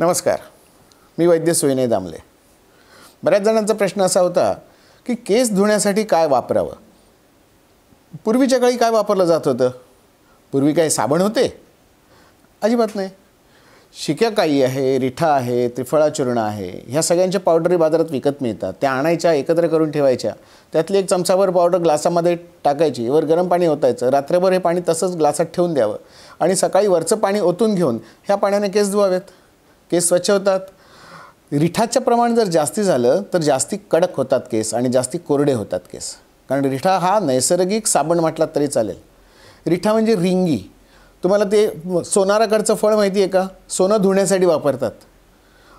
नमस्कार मी वैद्य सोयने दामले बऱ्याच जणांचा प्रश्न असा होता की केस धुण्यासाठी काय वापरावं पूर्वीच्या काळी काय वापरलं जात होतं पूर्वी काय साबण होते अजिबात नाही शिक्याकाई आहे रिठा आहे त्रिफळा चूर्ण आहे ह्या सगळ्यांच्या पावडरी बाजारात विकत मिळतात त्या आणायच्या एकत्र करून ठेवायच्या त्यातली एक चमचाभर पावडर ग्लासामध्ये टाकायची वर गरम पाणी ओतायचं रात्रभर हे पाणी तसंच ग्लासात ठेवून द्यावं आणि सकाळी वरचं पाणी ओतून घेऊन ह्या पाण्याने केस धुवावेत केस स्वच्छ होतात रिठाचं प्रमाण जर जास्ती झालं तर जास्ती कडक होतात केस आणि जास्ती कोरडे होतात केस कारण रिठा हा नैसर्गिक साबण म्हटला तरी चालेल रिठा म्हणजे रिंगी तुम्हाला ते सोनाराकडचं फळ माहिती आहे का सोनं धुण्यासाठी वापरतात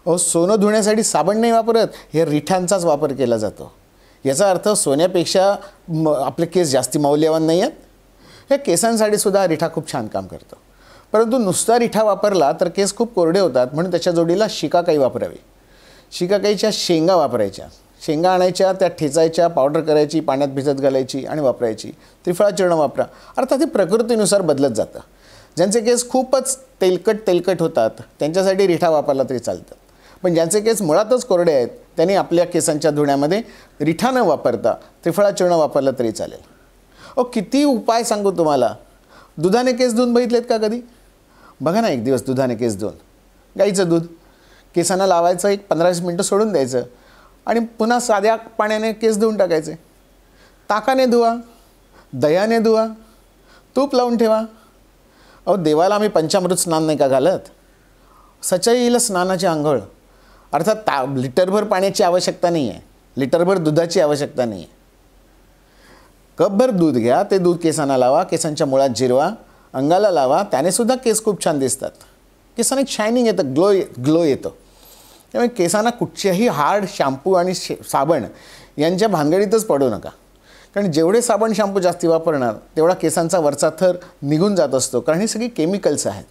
अहो सोनं धुण्यासाठी साबण नाही वापरत हे रिठांचाच वापर केला जातो याचा अर्थ सोन्यापेक्षा आपले केस जास्ती मौल्यवान नाही आहेत हे केसांसाठी सुद्धा रिठा खूप छान काम करतो परंतु नुसता रिठा वापरला तर केस खूप कोरडे होतात म्हणून त्याच्या जोडीला शिकाकाई वापरावी शिकाकाईच्या शेंगा वापरायच्या शेंगा आणायच्या त्या ठेचायच्या पावडर करायची पाण्यात भिजत घालायची आणि वापरायची त्रिफळा चूर्ण वापरा अर्थात हे प्रकृतीनुसार बदलत जातं ज्यांचे केस खूपच तेलकट तेलकट होतात त्यांच्यासाठी रिठा वापरला तरी चालतात पण ज्यांचे केस मुळातच कोरडे आहेत त्यांनी आपल्या केसांच्या धुण्यामध्ये रिठा न वापरता त्रिफळा चूर्ण वापरला तरी चालेल ओ किती उपाय सांगू तुम्हाला दुधाने केस धुवून बघितलेत का कधी बघा ना एक दिवस दुधाने केस धुवून गाईचं दूध केसांना लावायचं एक पंधरा वीस मिनटं सोडून द्यायचं आणि पुन्हा साध्या पाण्याने केस धुवून टाकायचे ताकाने धुवा दयाने धुवा तूप लावून ठेवा अहो देवाला आम्ही पंचामृत स्नान नाही का घालत सचाईलं स्नानाची आंघोळ अर्थात ता लिटरभर पाण्याची आवश्यकता नाही आहे लिटरभर दुधाची आवश्यकता नाही आहे कपभर दूध घ्या ते दूध केसांना लावा केसांच्या मुळात जिरवा अंगाला लावा त्यानेसुद्धा केस खूप छान दिसतात केसांना शायनिंग येतं ग्लो ग्लो येतं त्यामुळे केसांना कुठच्याही हार्ड शॅम्पू आणि शे साबण यांच्या भानगडीतच पडू नका कारण जेवढे साबण शॅम्पू जास्ती वापरणार तेवढा केसांचा वरचा थर निघून जात असतो कारण ही सगळी केमिकल्स आहेत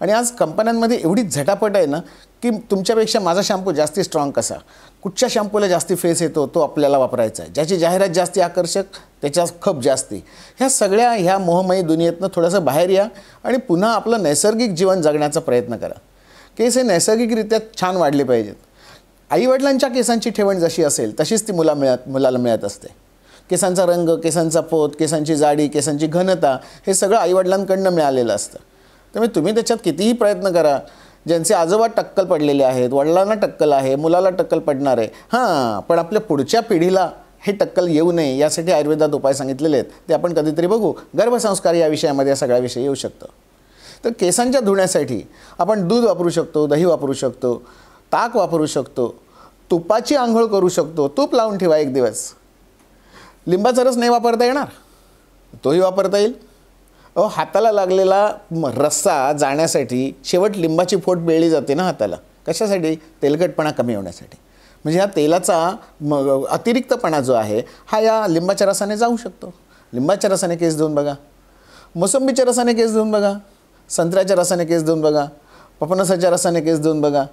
आणि आज कंपन्यांमध्ये एवढी झटापट आहे ना की तुमच्यापेक्षा माझा शॅम्पू जास्ती स्ट्रॉंग कसा कुठच्या शॅम्पूला जास्ती फेस येतो तो आपल्याला वापरायचा आहे ज्याची जाहिरात जास्ती आकर्षक त्याच्या खप जास्ती ह्या सगळ्या ह्या मोहमयी दुनियेतनं थोडंसं बाहेर या आणि पुन्हा आपलं नैसर्गिक जीवन जगण्याचा प्रयत्न करा केस हे नैसर्गिकरित्या छान वाढले पाहिजेत आईवडिलांच्या केसांची ठेवण जशी असेल तशीच ती मुला मिळत मुलाला मिळत असते केसांचा रंग केसांचा पोत केसांची जाडी केसांची घनता हे सगळं आईवडिलांकडनं मिळालेलं असतं त्यामुळे तुम्ही त्याच्यात कितीही प्रयत्न करा ज्यांचे आजोबा टक्कल पडलेले आहेत वडिलांना टक्कल आहे मुलाला टक्कल पडणार आहे हां पण आपल्या पुढच्या पिढीला हे टक्कल येऊ नये यासाठी आयुर्वेदात उपाय सांगितलेले आहेत ते आपण कधीतरी बघू गर्भसंस्कार या विषयामध्ये या सगळ्या विषयी येऊ शकतं तर केसांच्या धुण्यासाठी आपण दूध वापरू शकतो दही वापरू शकतो ताक वापरू शकतो तुपाची आंघोळ करू शकतो तूप लावून ठेवा एक दिवस लिंबाचा रस नाही वापरता येणार तोही वापरता येईल अहो हाताला लागलेला रस्सा जाण्यासाठी शेवट लिंबाची फोट बेळली जाते ना हाताला कशासाठी तेलकटपणा कमी होण्यासाठी म्हणजे ह्या तेलाचा मग अतिरिक्तपणा जो आहे हा या लिंबाच्या रसाने जाऊ शकतो लिंबाच्या रसाने केस देऊन बघा मोसंबीच्या रसाने केस देऊन बघा संत्र्याच्या रसाने केस देऊन बघा पपनसाच्या रसाने केस देऊन बघा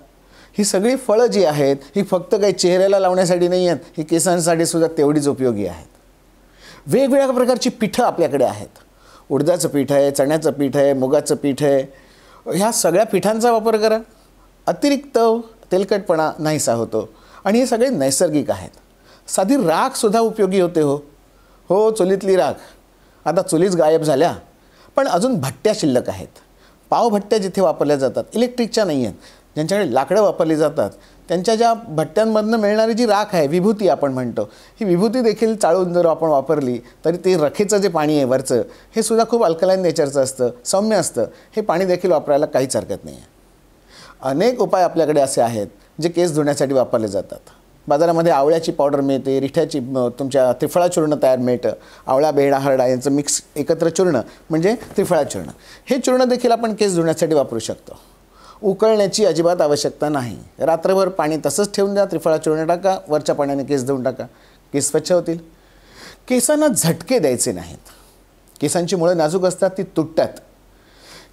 ही सगळी फळं जी आहेत ही फक्त काही चेहऱ्याला लावण्यासाठी नाही आहेत ही केसांसाठी सुद्धा तेवढीच उपयोगी आहेत वेगवेगळ्या प्रकारची पिठं आपल्याकडे आहेत उडदाचं पीठ आहे चण्याचं पीठ आहे मुगाचं पीठ आहे ह्या सगळ्या पिठांचा वापर करा अतिरिक्त तेलकटपणा नाहीसा होतो आणि हे सगळे नैसर्गिक आहेत साधी राखसुद्धा उपयोगी होते हो हो चुलीतली राख आता चुलीच गायब झाल्या पण अजून भट्ट्या शिल्लक आहेत पावभट्ट्या जिथे वापरल्या जातात इलेक्ट्रिकच्या नाही आहेत ज्यांच्याकडे लाकडं वापरली जातात त्यांच्या ज्या भट्ट्यांमधनं मिळणारी जी राख आहे विभूती आपण म्हणतो ही विभूती देखील चाळून जर आपण वापरली तरी ते रखेचं जे पाणी आहे वरचं हे सुद्धा खूप अल्कलाईन नेचरचं असतं सौम्य असतं हे पाणी देखील वापरायला काहीच हरकत नाही आहे अनेक उपाय आपल्याकडे असे आहेत जे केस धुण्यासाठी वापरले जातात बाजारामध्ये आवळ्याची पावडर मिळते रिठ्याची तुमच्या त्रिफळा चूर्ण तयार मिळतं आवळा बेहडा हरडा यांचं मिक्स एकत्र चूर्ण म्हणजे त्रिफळा चूर्ण हे चूर्ण देखील आपण केस धुण्यासाठी वापरू शकतो उकळण्याची अजिबात आवश्यकता नाही रात्रभर पाणी तसंच ठेवून द्या त्रिफळा चूर्ण टाका वरच्या पाण्याने केस धुवून टाका केस स्वच्छ होतील केसांना झटके द्यायचे नाहीत केसांची मुळं नाजूक असतात ती तुटतात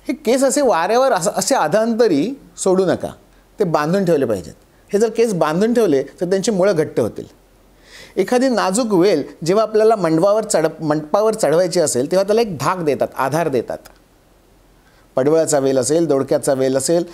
हे केस असे वाऱ्यावर असं असे आधांतरी सोडू नका ते बांधून ठेवले पाहिजेत हे जर केस बांधून ठेवले तर त्यांची मुळं घट्ट होतील एखादी नाजूक वेल जेव्हा आपल्याला मंडवावर चढ मंडपावर चढवायची असेल तेव्हा त्याला एक धाक देतात आधार देतात पडवळाचा वेल असेल दोडक्याचा वेल असेल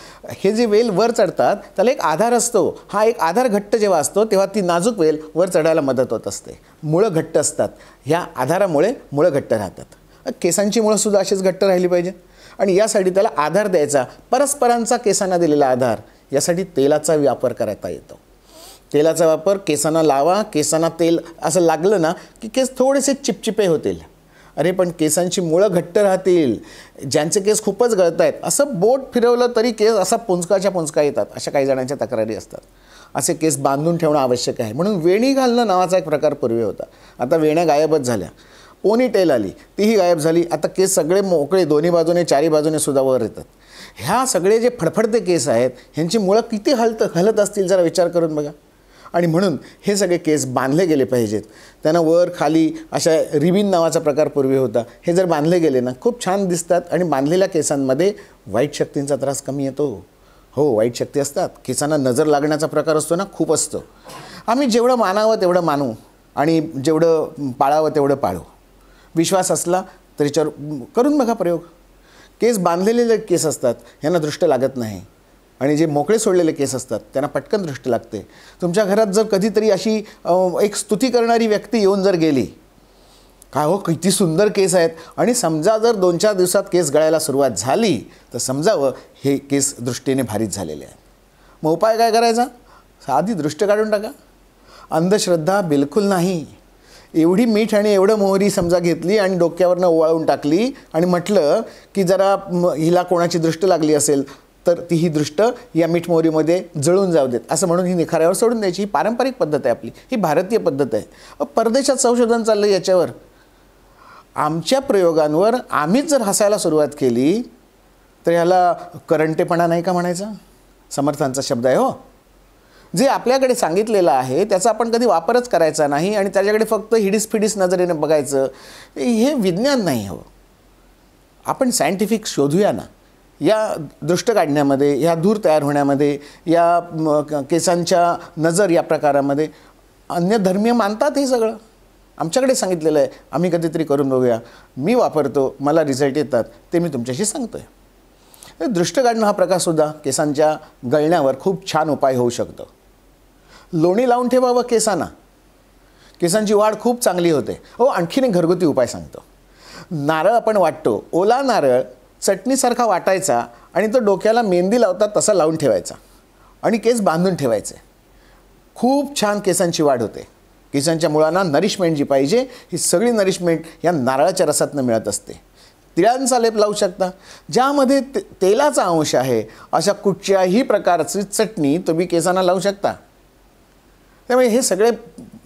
हे जे वेल वर चढतात त्याला एक आधार असतो हा एक आधार घट्ट जेव्हा असतो तेव्हा ती नाजूक वेल वर चढायला मदत होत असते मुळं घट्ट असतात ह्या आधारामुळे मुळं घट्ट राहतात केसांची मुळंसुद्धा अशीच घट्ट राहिली पाहिजे आणि यासाठी त्याला आधार द्यायचा परस्परांचा केसांना दिलेला आधार यासाठी तेलाचा वापर करता येतो तेलाचा वापर केसांना लावा केसांना तेल असं लागलं ना की केस थोडेसे चिपचिपे होतील अरे पण केसांची मुळं घट्ट राहतील ज्यांचे केस खूपच गळत आहेत असं बोट फिरवलं तरी केस असा पुंचकाच्या पुंचका येतात अशा काही जणांच्या तक्रारी असतात असे केस बांधून ठेवणं आवश्यक आहे म्हणून वेणी घालणं नावाचा एक प्रकार पूर्वी होता आता वेण्या गायबच झाल्या पोनी टेल आली तीही गायब झाली आता केस सगळे मोकळे दोन्ही बाजूने चारी बाजूने सुद्धा वर येतात ह्या सगळे जे फडफडते केस आहेत ह्यांची मुळं किती हलत हलत असतील जरा विचार करून बघा आणि म्हणून हे सगळे केस बांधले गेले पाहिजेत त्यांना वर खाली अशा रिबिन नावाचा प्रकार पूर्वी होता हे जर बांधले गेले ना खूप छान दिसतात आणि बांधलेल्या केसांमध्ये वाईट शक्तींचा त्रास कमी येतो हो वाईट शक्ती असतात केसांना नजर लागण्याचा प्रकार असतो ना खूप असतो आम्ही जेवढं मानावं तेवढं मानू आणि जेवढं पाळावं तेवढं पाळू विश्वास असला तर याच्यावर करून बघा प्रयोग केस बांधलेले केस असतात यांना दृष्ट लागत नाही आणि जे मोकळे सोडलेले केस असतात त्यांना पटकन दृष्टी लागते तुमच्या घरात जर कधीतरी अशी एक स्तुती करणारी व्यक्ती येऊन जर गेली काय हो किती सुंदर केस आहेत आणि समजा जर दोन चार दिवसात केस गळायला सुरुवात झाली तर समजावं हे केस दृष्टीने भारीत झालेले आहेत मग उपाय काय करायचा आधी दृष्ट काढून टाका अंधश्रद्धा बिलकुल नाही एवढी मीठ आणि एवढं मोहरी समजा घेतली आणि डोक्यावरनं ओवाळून टाकली आणि म्हटलं की जरा हिला कोणाची दृष्ट लागली असेल तर ती ही दृष्ट या मिठमोरीमध्ये जळून जाऊ देत असं म्हणून ही निखाऱ्यावर सोडून द्यायची ही पारंपरिक पद्धत आहे आपली ही भारतीय पद्धत आहे परदेशात संशोधन चाललं याच्यावर आमच्या प्रयोगांवर आम्हीच जर हसायला सुरुवात केली तर ह्याला करंटेपणा नाही का म्हणायचा समर्थांचा शब्द आहे हो जे आपल्याकडे सांगितलेलं आहे त्याचा आपण कधी वापरच करायचा नाही आणि त्याच्याकडे फक्त हिडीस फिडीस नजरेने बघायचं हे विज्ञान नाही हो आपण सायंटिफिक शोधूया ना या दृष्ट काढण्यामध्ये ह्या धूर तयार होण्यामध्ये या केसांच्या नजर या प्रकारामध्ये अन्य धर्मीय मानतात हे सगळं आमच्याकडे सांगितलेलं आहे आम्ही कधीतरी करून बघूया मी वापरतो मला रिझल्ट येतात ते मी तुमच्याशी सांगतो आहे दृष्ट काढणं हा प्रकारसुद्धा केसांच्या गळण्यावर खूप छान उपाय होऊ शकतो लोणी लावून ठेवावं केसांना केसांची वाढ खूप चांगली होते हो आणखीन एक घरगुती उपाय सांगतो नारळ आपण वाटतो ओला नारळ चटणीसारखा वाटायचा आणि तो डोक्याला मेहंदी लावता तसा लावून ठेवायचा आणि केस बांधून ठेवायचे खूप छान केसांची वाढ होते केसांच्या मुळांना नरिशमेंट जी पाहिजे ही सगळी नरिशमेंट या नारळाच्या रसातनं मिळत असते तिळांचा लेप लावू शकता ज्यामध्ये ते तेलाचा अंश आहे अशा कुठच्याही प्रकारची चटणी तुम्ही केसांना लावू शकता त्यामुळे हे सगळे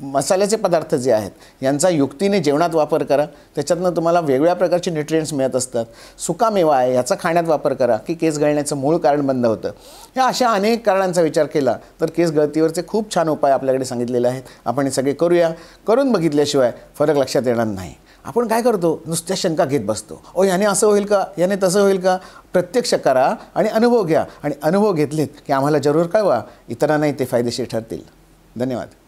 मसाल्याचे पदार्थ जे आहेत यांचा युक्तीने जेवणात वापर करा त्याच्यातनं तुम्हाला वेगवेगळ्या प्रकारचे न्यूट्रिएंट्स मिळत असतात सुका मेवा आहे याचा खाण्यात वापर करा की केस गळण्याचं मूळ कारण बंद होतं ह्या अशा अनेक कारणांचा विचार केला तर केस गळतीवरचे खूप छान उपाय आपल्याकडे सांगितलेले आहेत आपण हे सगळे करूया करून बघितल्याशिवाय फरक लक्षात येणार नाही आपण काय करतो नुसत्या शंका घेत बसतो ओ याने असं होईल का याने तसं होईल का प्रत्यक्ष करा आणि अनुभव घ्या आणि अनुभव घेतलेत की आम्हाला जरूर कळवा इतरांनाही ते फायदेशीर ठरतील धन्यवाद